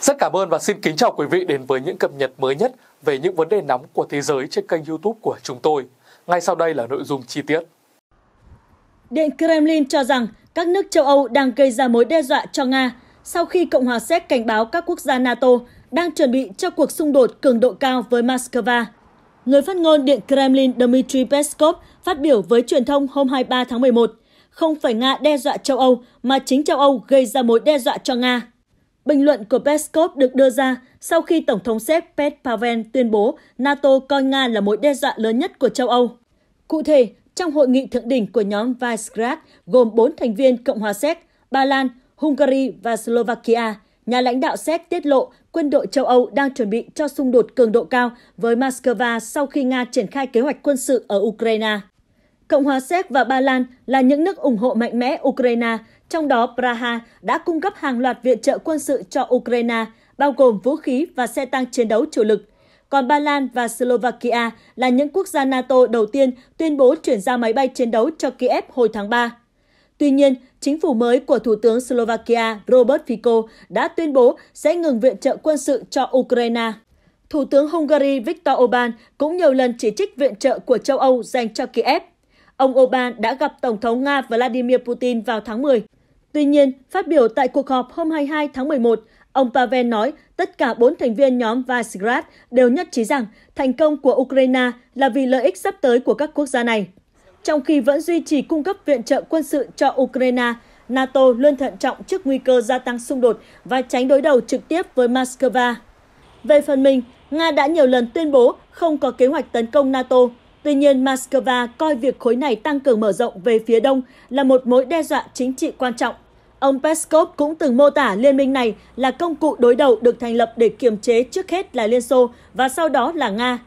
Rất cảm ơn và xin kính chào quý vị đến với những cập nhật mới nhất về những vấn đề nóng của thế giới trên kênh youtube của chúng tôi. Ngay sau đây là nội dung chi tiết. Điện Kremlin cho rằng các nước châu Âu đang gây ra mối đe dọa cho Nga sau khi Cộng hòa Séc cảnh báo các quốc gia NATO đang chuẩn bị cho cuộc xung đột cường độ cao với Moscow. Người phát ngôn Điện Kremlin Dmitry Peskov phát biểu với truyền thông hôm 23 tháng 11– không phải Nga đe dọa châu Âu mà chính châu Âu gây ra mối đe dọa cho Nga. Bình luận của Peskov được đưa ra sau khi Tổng thống Séc Pet Pavel tuyên bố NATO coi Nga là mối đe dọa lớn nhất của châu Âu. Cụ thể, trong hội nghị thượng đỉnh của nhóm Visegrad gồm 4 thành viên Cộng hòa Séc, Ba Lan, Hungary và Slovakia, nhà lãnh đạo Séc tiết lộ quân đội châu Âu đang chuẩn bị cho xung đột cường độ cao với Moscow sau khi Nga triển khai kế hoạch quân sự ở Ukraine. Cộng hòa Séc và Ba Lan là những nước ủng hộ mạnh mẽ Ukraine, trong đó Praha đã cung cấp hàng loạt viện trợ quân sự cho Ukraine, bao gồm vũ khí và xe tăng chiến đấu chủ lực. Còn Ba Lan và Slovakia là những quốc gia NATO đầu tiên tuyên bố chuyển giao máy bay chiến đấu cho Kiev hồi tháng 3. Tuy nhiên, chính phủ mới của Thủ tướng Slovakia Robert Fico đã tuyên bố sẽ ngừng viện trợ quân sự cho Ukraine. Thủ tướng Hungary Viktor Orbán cũng nhiều lần chỉ trích viện trợ của châu Âu dành cho Kiev ông Orbán đã gặp Tổng thống Nga Vladimir Putin vào tháng 10. Tuy nhiên, phát biểu tại cuộc họp hôm 22 tháng 11, ông Pavel nói tất cả bốn thành viên nhóm Visegrad đều nhất trí rằng thành công của Ukraine là vì lợi ích sắp tới của các quốc gia này. Trong khi vẫn duy trì cung cấp viện trợ quân sự cho Ukraine, NATO luôn thận trọng trước nguy cơ gia tăng xung đột và tránh đối đầu trực tiếp với Moscow. Về phần mình, Nga đã nhiều lần tuyên bố không có kế hoạch tấn công NATO Tuy nhiên, Moscow coi việc khối này tăng cường mở rộng về phía đông là một mối đe dọa chính trị quan trọng. Ông Peskov cũng từng mô tả liên minh này là công cụ đối đầu được thành lập để kiềm chế trước hết là Liên Xô và sau đó là Nga.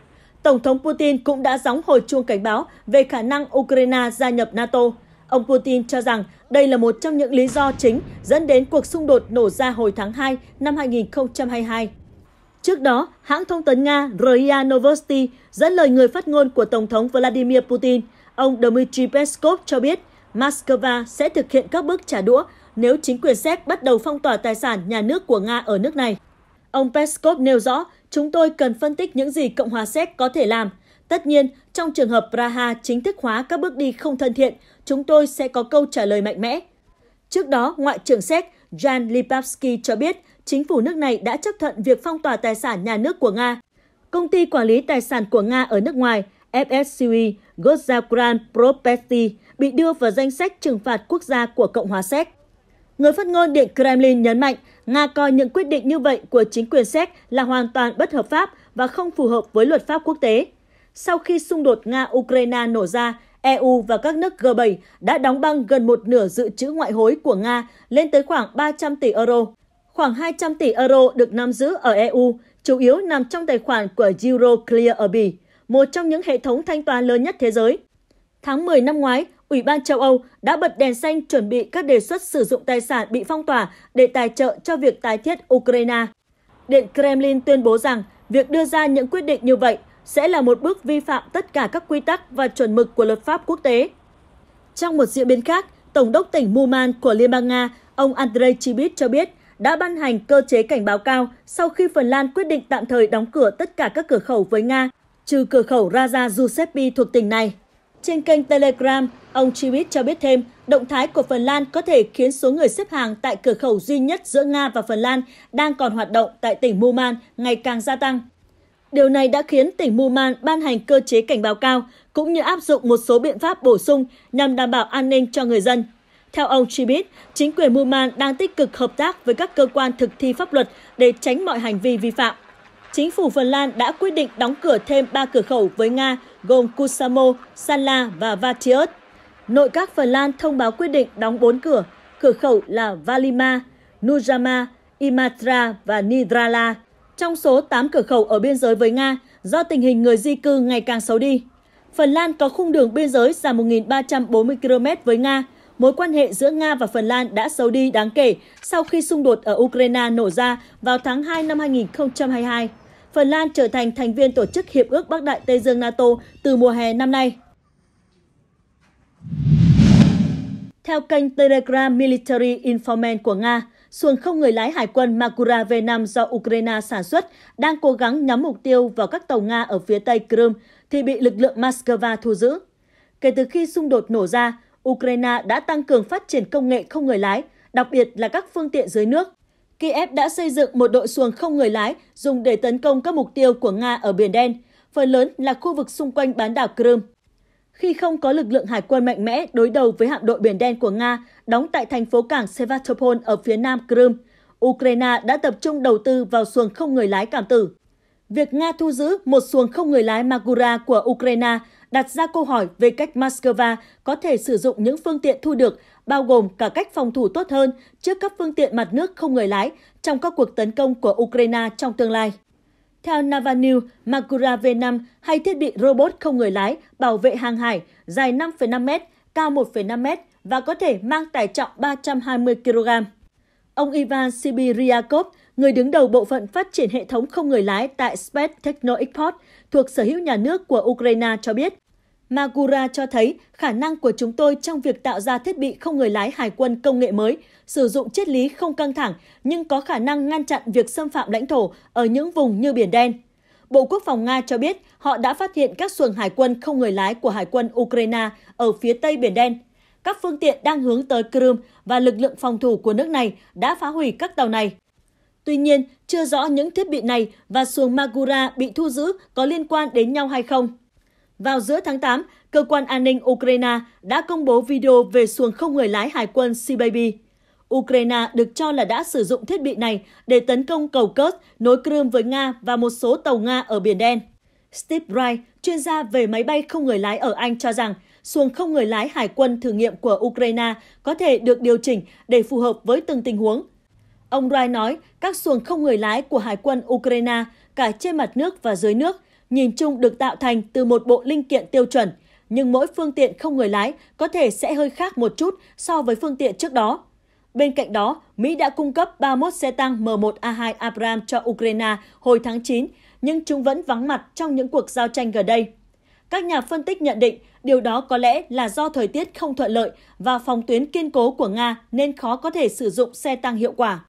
Tổng thống Putin cũng đã gióng hồi chuông cảnh báo về khả năng Ukraine gia nhập NATO. Ông Putin cho rằng đây là một trong những lý do chính dẫn đến cuộc xung đột nổ ra hồi tháng 2 năm 2022. Trước đó, hãng thông tấn Nga RIA Novosti dẫn lời người phát ngôn của Tổng thống Vladimir Putin, ông Dmitry Peskov cho biết Moscow sẽ thực hiện các bước trả đũa nếu chính quyền Séc bắt đầu phong tỏa tài sản nhà nước của Nga ở nước này. Ông Peskov nêu rõ, chúng tôi cần phân tích những gì Cộng hòa Séc có thể làm. Tất nhiên, trong trường hợp Praha chính thức hóa các bước đi không thân thiện, chúng tôi sẽ có câu trả lời mạnh mẽ. Trước đó, Ngoại trưởng Séc Jan Lipavsky cho biết chính phủ nước này đã chấp thuận việc phong tỏa tài sản nhà nước của Nga. Công ty quản lý tài sản của Nga ở nước ngoài FSCE Gozakran Property bị đưa vào danh sách trừng phạt quốc gia của Cộng hòa Séc. Người phát ngôn Điện Kremlin nhấn mạnh, Nga coi những quyết định như vậy của chính quyền Séc là hoàn toàn bất hợp pháp và không phù hợp với luật pháp quốc tế. Sau khi xung đột Nga-Ukraine nổ ra, EU và các nước G7 đã đóng băng gần một nửa dự trữ ngoại hối của Nga lên tới khoảng 300 tỷ euro. Khoảng 200 tỷ euro được nắm giữ ở EU, chủ yếu nằm trong tài khoản của Euroclear ở Bỉ, một trong những hệ thống thanh toán lớn nhất thế giới. Tháng 10 năm ngoái, Ủy ban châu Âu đã bật đèn xanh chuẩn bị các đề xuất sử dụng tài sản bị phong tỏa để tài trợ cho việc tái thiết Ukraine. Điện Kremlin tuyên bố rằng việc đưa ra những quyết định như vậy sẽ là một bước vi phạm tất cả các quy tắc và chuẩn mực của luật pháp quốc tế. Trong một diễn biến khác, Tổng đốc tỉnh Muman của Liên bang Nga, ông Andrei Chibit cho biết đã ban hành cơ chế cảnh báo cao sau khi Phần Lan quyết định tạm thời đóng cửa tất cả các cửa khẩu với Nga, trừ cửa khẩu Raja Giuseppe thuộc tỉnh này. Trên kênh Telegram, ông Chivit cho biết thêm, động thái của Phần Lan có thể khiến số người xếp hàng tại cửa khẩu duy nhất giữa Nga và Phần Lan đang còn hoạt động tại tỉnh Muman ngày càng gia tăng. Điều này đã khiến tỉnh Muman ban hành cơ chế cảnh báo cao, cũng như áp dụng một số biện pháp bổ sung nhằm đảm bảo an ninh cho người dân. Theo ông Chibit, chính quyền Murman đang tích cực hợp tác với các cơ quan thực thi pháp luật để tránh mọi hành vi vi phạm. Chính phủ Phần Lan đã quyết định đóng cửa thêm 3 cửa khẩu với Nga gồm Kusamo, Sanla và Vatiot. Nội các Phần Lan thông báo quyết định đóng 4 cửa, cửa khẩu là Valima, Nujama, Imatra và Nidrala. Trong số 8 cửa khẩu ở biên giới với Nga, do tình hình người di cư ngày càng xấu đi. Phần Lan có khung đường biên giới dài 1.340 km với Nga, mối quan hệ giữa Nga và Phần Lan đã xấu đi đáng kể sau khi xung đột ở Ukraine nổ ra vào tháng 2 năm 2022. Phần Lan trở thành thành viên tổ chức Hiệp ước Bắc Đại Tây Dương NATO từ mùa hè năm nay. Theo kênh Telegram Military Informant của Nga, xuồng không người lái hải quân Makura V5 do Ukraine sản xuất đang cố gắng nhắm mục tiêu vào các tàu Nga ở phía tây Crimea thì bị lực lượng Moscow thu giữ. Kể từ khi xung đột nổ ra, Ukraine đã tăng cường phát triển công nghệ không người lái, đặc biệt là các phương tiện dưới nước. Kiev đã xây dựng một đội xuồng không người lái dùng để tấn công các mục tiêu của Nga ở Biển Đen, phần lớn là khu vực xung quanh bán đảo Crimea. Khi không có lực lượng hải quân mạnh mẽ đối đầu với hạm đội Biển Đen của Nga đóng tại thành phố cảng Sevastopol ở phía nam Crimea, Ukraine đã tập trung đầu tư vào xuồng không người lái cảm tử. Việc Nga thu giữ một xuồng không người lái Magura của Ukraine đặt ra câu hỏi về cách Moscow có thể sử dụng những phương tiện thu được, bao gồm cả cách phòng thủ tốt hơn trước các phương tiện mặt nước không người lái trong các cuộc tấn công của Ukraine trong tương lai. Theo Navalny, Magura V5 hay thiết bị robot không người lái bảo vệ hàng hải dài 5,5 m, cao 1,5 m và có thể mang tải trọng 320 kg. Ông Ivan Sibiriakov, người đứng đầu bộ phận phát triển hệ thống không người lái tại Spets Techno Export thuộc sở hữu nhà nước của Ukraine cho biết, Magura cho thấy khả năng của chúng tôi trong việc tạo ra thiết bị không người lái hải quân công nghệ mới, sử dụng triết lý không căng thẳng nhưng có khả năng ngăn chặn việc xâm phạm lãnh thổ ở những vùng như Biển Đen. Bộ Quốc phòng Nga cho biết họ đã phát hiện các xuồng hải quân không người lái của Hải quân Ukraine ở phía tây Biển Đen. Các phương tiện đang hướng tới Crimea và lực lượng phòng thủ của nước này đã phá hủy các tàu này. Tuy nhiên, chưa rõ những thiết bị này và xuồng Magura bị thu giữ có liên quan đến nhau hay không. Vào giữa tháng 8, cơ quan an ninh Ukraine đã công bố video về xuồng không người lái hải quân Sea Baby. Ukraine được cho là đã sử dụng thiết bị này để tấn công cầu Kursk nối Crimea với Nga và một số tàu Nga ở Biển Đen. Steve Wright, chuyên gia về máy bay không người lái ở Anh cho rằng, xuồng không người lái hải quân thử nghiệm của Ukraine có thể được điều chỉnh để phù hợp với từng tình huống. Ông Wright nói, các xuồng không người lái của hải quân Ukraine, cả trên mặt nước và dưới nước, nhìn chung được tạo thành từ một bộ linh kiện tiêu chuẩn, nhưng mỗi phương tiện không người lái có thể sẽ hơi khác một chút so với phương tiện trước đó. Bên cạnh đó, Mỹ đã cung cấp 31 xe tăng M1A2 Abrams cho Ukraine hồi tháng 9, nhưng chúng vẫn vắng mặt trong những cuộc giao tranh gần đây. Các nhà phân tích nhận định điều đó có lẽ là do thời tiết không thuận lợi và phòng tuyến kiên cố của Nga nên khó có thể sử dụng xe tăng hiệu quả.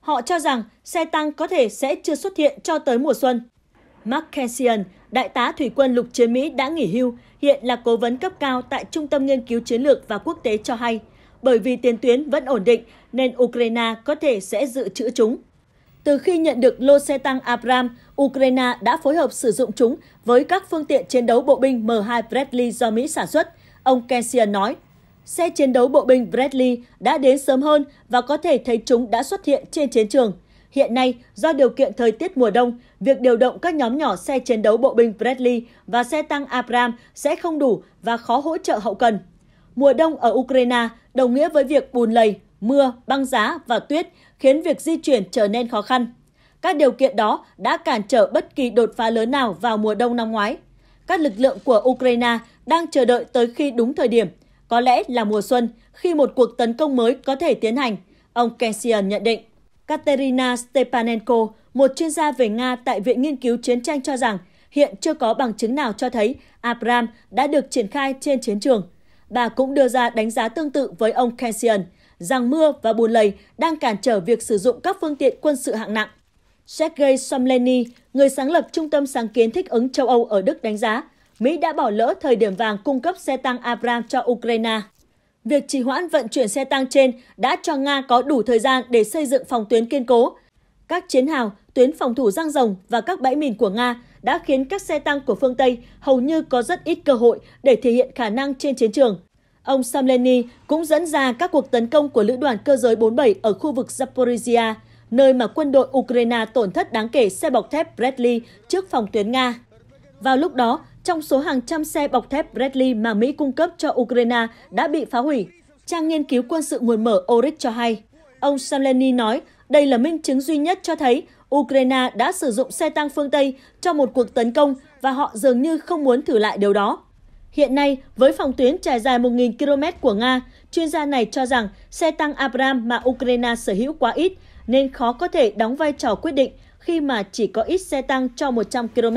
Họ cho rằng xe tăng có thể sẽ chưa xuất hiện cho tới mùa xuân. Mark Cassian, đại tá thủy quân lục chiến Mỹ đã nghỉ hưu, hiện là cố vấn cấp cao tại Trung tâm Nghiên cứu Chiến lược và Quốc tế cho hay, bởi vì tiền tuyến vẫn ổn định nên Ukraine có thể sẽ dự trữ chúng. Từ khi nhận được lô xe tăng Abram, Ukraine đã phối hợp sử dụng chúng với các phương tiện chiến đấu bộ binh M2 Bradley do Mỹ sản xuất, ông Cassian nói. Xe chiến đấu bộ binh Bradley đã đến sớm hơn và có thể thấy chúng đã xuất hiện trên chiến trường – Hiện nay, do điều kiện thời tiết mùa đông, việc điều động các nhóm nhỏ xe chiến đấu bộ binh Bradley và xe tăng Abram sẽ không đủ và khó hỗ trợ hậu cần. Mùa đông ở Ukraine đồng nghĩa với việc bùn lầy, mưa, băng giá và tuyết khiến việc di chuyển trở nên khó khăn. Các điều kiện đó đã cản trở bất kỳ đột phá lớn nào vào mùa đông năm ngoái. Các lực lượng của Ukraine đang chờ đợi tới khi đúng thời điểm, có lẽ là mùa xuân, khi một cuộc tấn công mới có thể tiến hành, ông Kensian nhận định. Katerina Stepanenko, một chuyên gia về Nga tại Viện Nghiên cứu Chiến tranh cho rằng hiện chưa có bằng chứng nào cho thấy Abram đã được triển khai trên chiến trường. Bà cũng đưa ra đánh giá tương tự với ông Kensian, rằng mưa và bùn lầy đang cản trở việc sử dụng các phương tiện quân sự hạng nặng. Sergei Somleny, người sáng lập Trung tâm Sáng kiến Thích ứng châu Âu ở Đức đánh giá, Mỹ đã bỏ lỡ thời điểm vàng cung cấp xe tăng Abram cho Ukraine việc trì hoãn vận chuyển xe tăng trên đã cho Nga có đủ thời gian để xây dựng phòng tuyến kiên cố. Các chiến hào, tuyến phòng thủ răng rồng và các bãi mìn của Nga đã khiến các xe tăng của phương Tây hầu như có rất ít cơ hội để thể hiện khả năng trên chiến trường. Ông Samleny cũng dẫn ra các cuộc tấn công của lữ đoàn cơ giới 47 ở khu vực Zaporizhia, nơi mà quân đội Ukraine tổn thất đáng kể xe bọc thép Bradley trước phòng tuyến Nga. Vào lúc đó, trong số hàng trăm xe bọc thép Bradley mà Mỹ cung cấp cho Ukraine đã bị phá hủy. Trang nghiên cứu quân sự nguồn mở Oryx cho hay, ông Saleni nói đây là minh chứng duy nhất cho thấy Ukraine đã sử dụng xe tăng phương Tây cho một cuộc tấn công và họ dường như không muốn thử lại điều đó. Hiện nay, với phòng tuyến trải dài 1.000 km của Nga, chuyên gia này cho rằng xe tăng Abram mà Ukraine sở hữu quá ít nên khó có thể đóng vai trò quyết định khi mà chỉ có ít xe tăng cho 100 km.